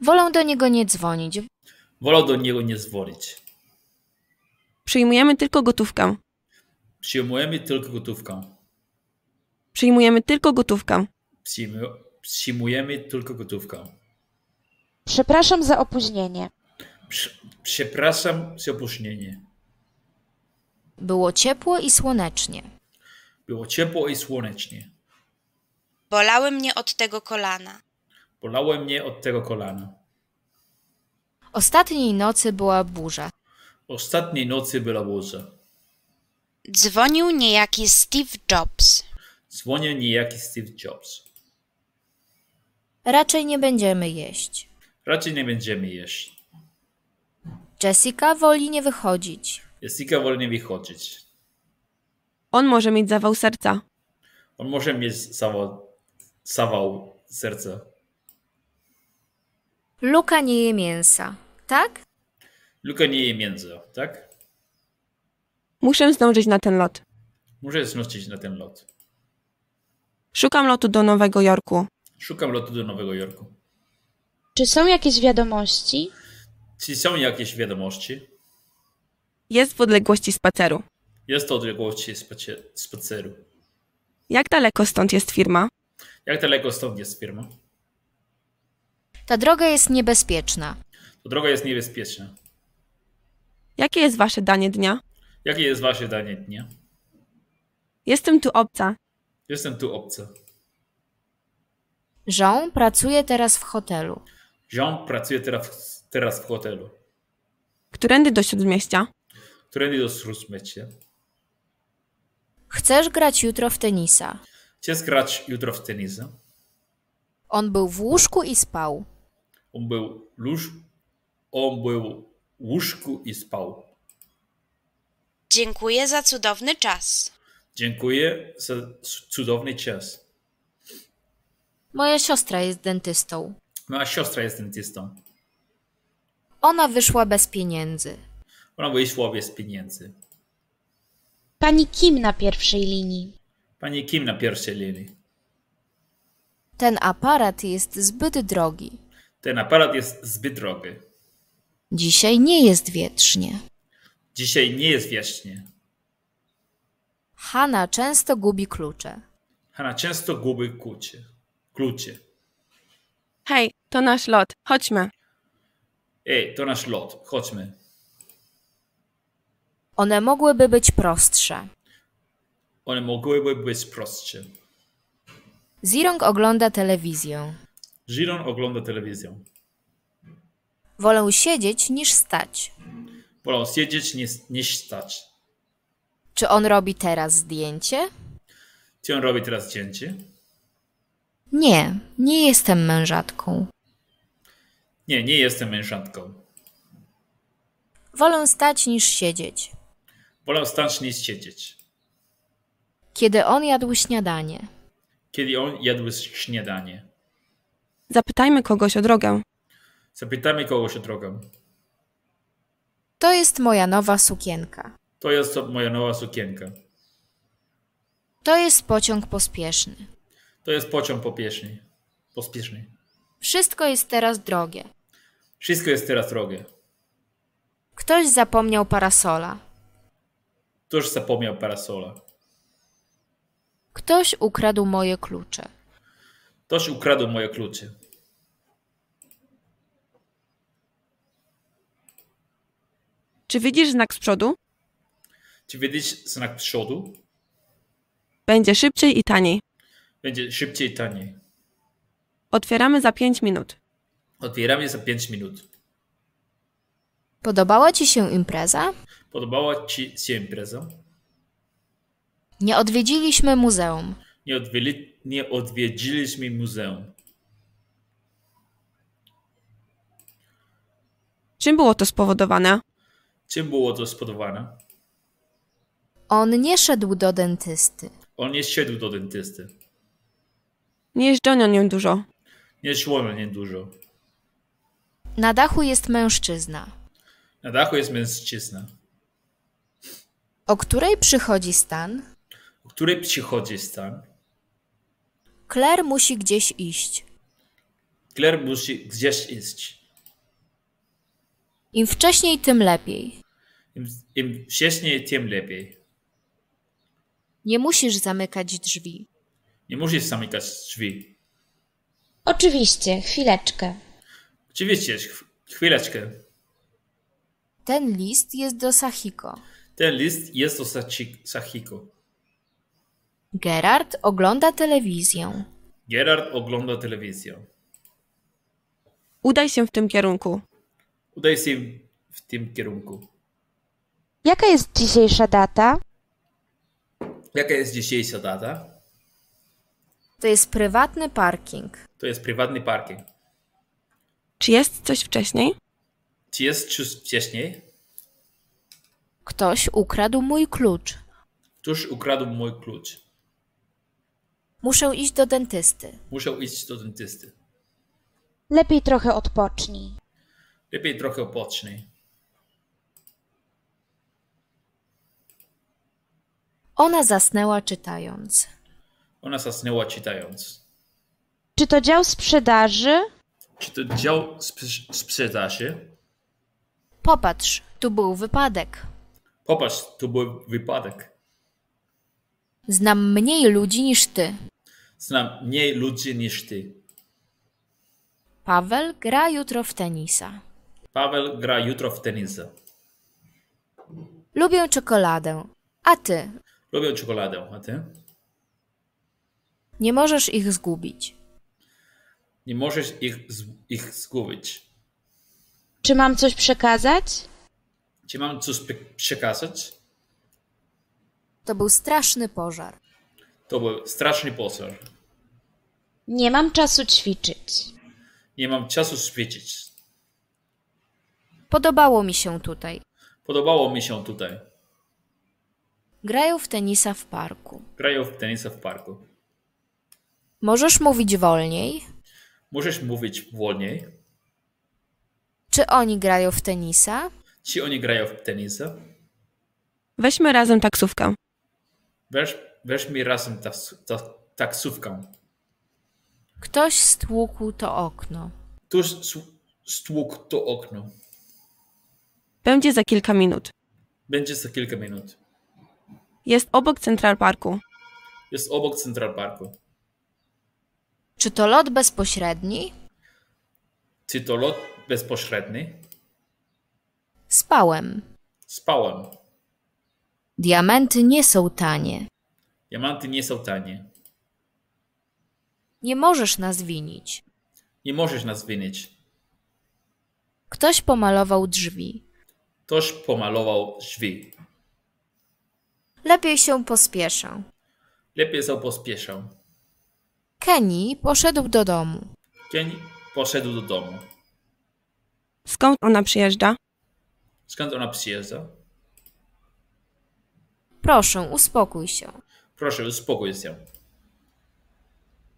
Wolą do niego nie dzwonić. Wolą do niego nie dzwonić. Przyjmujemy tylko gotówkę. Przyjmujemy tylko gotówkę. Przyjmujemy tylko gotówkę. Przyjmu przyjmujemy tylko gotówkę. Przepraszam za opóźnienie. przepraszam za opóźnienie. Było ciepło i słonecznie. Było ciepło i słonecznie. Bolały mnie od tego kolana. Bolało mnie od tego kolana. Ostatniej nocy była burza. Ostatniej nocy była burza. Dzwonił niejaki Steve Jobs. Dzwonił niejaki Steve Jobs. Raczej nie będziemy jeść. Raczej nie będziemy jeść. Jessica woli nie wychodzić. Jessica woli nie wychodzić. On może mieć zawał serca. On może mieć zawał, zawał serca. Luka nie je mięsa, tak? Luka nie je mięsa, tak? Muszę zdążyć na ten lot. Muszę zdążyć na ten lot. Szukam lotu do Nowego Jorku. Szukam lotu do Nowego Jorku. Czy są jakieś wiadomości? Czy są jakieś wiadomości? Jest w odległości spaceru. Jest w odległości spaceru. Jak daleko stąd jest firma? Jak daleko stąd jest firma? Ta droga jest niebezpieczna. Ta droga jest niebezpieczna. Jakie jest wasze danie dnia? Jakie jest wasze danie dnia? Jestem tu obca. Jestem tu obca. Jean pracuje teraz w hotelu. Jean pracuje teraz, teraz w hotelu. Którędy do śródmieścia? Którędy do śródmieścia? Chcesz grać jutro w tenisa? Chcesz grać jutro w tenisa? On był w łóżku i spał. On był, lóż, on był łóżku i spał. Dziękuję za cudowny czas. Dziękuję za cudowny czas. Moja siostra jest dentystą. Moja siostra jest dentystą. Ona wyszła bez pieniędzy. Ona wyszła bez pieniędzy. Pani Kim na pierwszej linii. Pani Kim na pierwszej linii. Ten aparat jest zbyt drogi. Ten aparat jest zbyt drogi. Dzisiaj nie jest wietrznie. Dzisiaj nie jest wiecznie. Hanna często gubi klucze. Hanna często gubi klucze. klucze. Hej, to nasz lot. Chodźmy. Ej, to nasz lot. Chodźmy. One mogłyby być prostsze. One mogłyby być prostsze. Zirong ogląda telewizję. Giron ogląda telewizję. Wolę siedzieć niż stać. Wolę siedzieć niż, niż stać. Czy on robi teraz zdjęcie? Czy on robi teraz zdjęcie? Nie, nie jestem mężatką. Nie, nie jestem mężatką. Wolę stać niż siedzieć. Wolę stać niż siedzieć. Kiedy on jadł śniadanie. Kiedy on jadł śniadanie. Zapytajmy kogoś o drogę. Zapytajmy kogoś o drogę. To jest moja nowa sukienka. To jest moja nowa sukienka. To jest pociąg pospieszny. To jest pociąg pospieszny. Pospieszny. Wszystko jest teraz drogie. Wszystko jest teraz drogie. Ktoś zapomniał parasola. Ktoś zapomniał parasola. Ktoś ukradł moje klucze. Ktoś ukradł moje klucze. Czy widzisz znak z przodu? Czy widzisz znak z przodu? Będzie szybciej i taniej. Będzie szybciej i taniej. Otwieramy za 5 minut. Otwieramy za 5 minut. Podobała Ci się impreza? Podobała Ci się impreza? Nie odwiedziliśmy muzeum nie, odwiedzi, nie odwiedziliśmy muzeum. Czym było to spowodowane? Czym było to spowodowane? On nie szedł do dentysty. On nie szedł do dentysty. Nie jeżdżono nią dużo. Nie szło na nie dużo. Na dachu jest mężczyzna. Na dachu jest mężczyzna. O której przychodzi stan? O której przychodzi stan? Claire musi gdzieś iść. Claire musi gdzieś iść. Im wcześniej, tym lepiej. Im, im wcześniej, tym lepiej. Nie musisz zamykać drzwi. Nie musisz zamykać drzwi. Oczywiście, chwileczkę. Oczywiście, chwileczkę. Ten list jest do Sahiko. Ten list jest do Sahiko. Gerard ogląda telewizję. Gerard ogląda telewizję. Udaj się w tym kierunku. Udaj się w tym kierunku. Jaka jest dzisiejsza data? Jaka jest dzisiejsza data? To jest prywatny parking. To jest prywatny parking. Czy jest coś wcześniej? Czy jest coś wcześniej? Ktoś ukradł mój klucz. Ktoś ukradł mój klucz. Muszę iść do dentysty. Muszę iść do dentysty. Lepiej trochę odpocznij. Lepiej trochę odpocznij. Ona zasnęła czytając. Ona zasnęła czytając. Czy to dział sprzedaży? Czy to dział sp sprzedaży? Popatrz, tu był wypadek. Popatrz, tu był wypadek. Znam mniej ludzi niż ty. Znam mniej ludzi niż ty. Paweł gra jutro w tenisa. Paweł gra jutro w tenisa. Lubię czekoladę. A ty? Lubię czekoladę. A ty? Nie możesz ich zgubić. Nie możesz ich, ich zgubić. Czy mam coś przekazać? Czy mam coś przekazać? To był straszny pożar. To był straszny pożar. Nie mam czasu ćwiczyć. Nie mam czasu ćwiczyć. Podobało mi się tutaj. Podobało mi się tutaj. Grają w tenisa w parku. Grają w tenisa w parku. Możesz mówić wolniej? Możesz mówić wolniej? Czy oni grają w tenisa? Czy oni grają w tenisa? Weźmy razem taksówkę. Weź, weź mi razem taksówkę. Ktoś stłukł to okno. Ktoś stłukł to okno. Będzie za kilka minut. Będzie za kilka minut. Jest obok Central Parku. Jest obok Central Parku. Czy to lot bezpośredni? Czy to lot bezpośredni? Spałem. Spałem. Diamenty nie są tanie. Diamenty nie są tanie. Nie możesz nas winić. Nie możesz nas winić. Ktoś pomalował drzwi. Ktoś pomalował drzwi. Lepiej się pospieszę. Lepiej się pospieszę. Kenny poszedł do domu. Kenny poszedł do domu. Skąd ona przyjeżdża? Skąd ona przyjeżdża? Proszę, uspokój się. Proszę, uspokój się.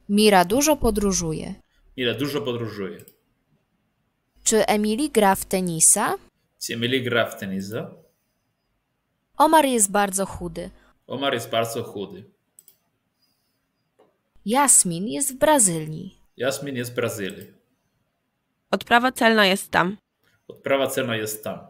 Mira dużo podróżuje. Mira dużo podróżuje. Czy Emily gra w tenisa? Czy Emily gra w tenisa? Omar jest bardzo chudy. Omar jest bardzo chudy. Jasmin jest w Brazylii. Jasmin jest w Brazylii. Odprawa celna jest tam. Odprawa celna jest tam.